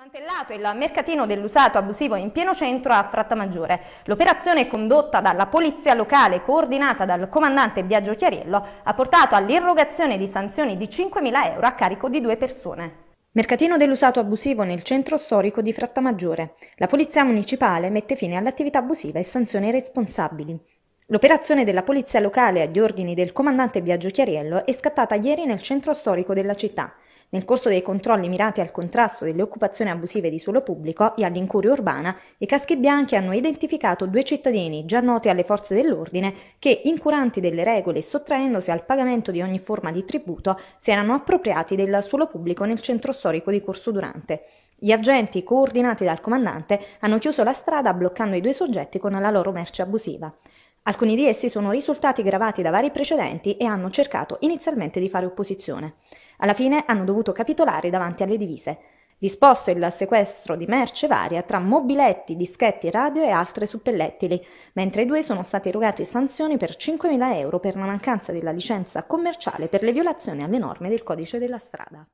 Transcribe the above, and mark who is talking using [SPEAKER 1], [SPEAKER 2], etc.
[SPEAKER 1] Smantellato il mercatino dell'usato abusivo in pieno centro a Frattamaggiore. L'operazione condotta dalla polizia locale coordinata dal comandante Biagio Chiariello ha portato all'irrogazione di sanzioni di 5.000 euro a carico di due persone. Mercatino dell'usato abusivo nel centro storico di Frattamaggiore. La polizia municipale mette fine all'attività abusiva e sanziona i responsabili. L'operazione della polizia locale agli ordini del comandante Biagio Chiariello è scattata ieri nel centro storico della città nel corso dei controlli mirati al contrasto delle occupazioni abusive di suolo pubblico e all'incuria urbana, i caschi bianchi hanno identificato due cittadini già noti alle forze dell'ordine che, incuranti delle regole e sottraendosi al pagamento di ogni forma di tributo, si erano appropriati del suolo pubblico nel centro storico di Corso Durante. Gli agenti, coordinati dal comandante, hanno chiuso la strada bloccando i due soggetti con la loro merce abusiva. Alcuni di essi sono risultati gravati da vari precedenti e hanno cercato inizialmente di fare opposizione. Alla fine hanno dovuto capitolare davanti alle divise. Disposto il sequestro di merce varia tra mobiletti, dischetti radio e altre suppellettili, mentre i due sono stati erogati sanzioni per 5.000 euro per la mancanza della licenza commerciale per le violazioni alle norme del codice della strada.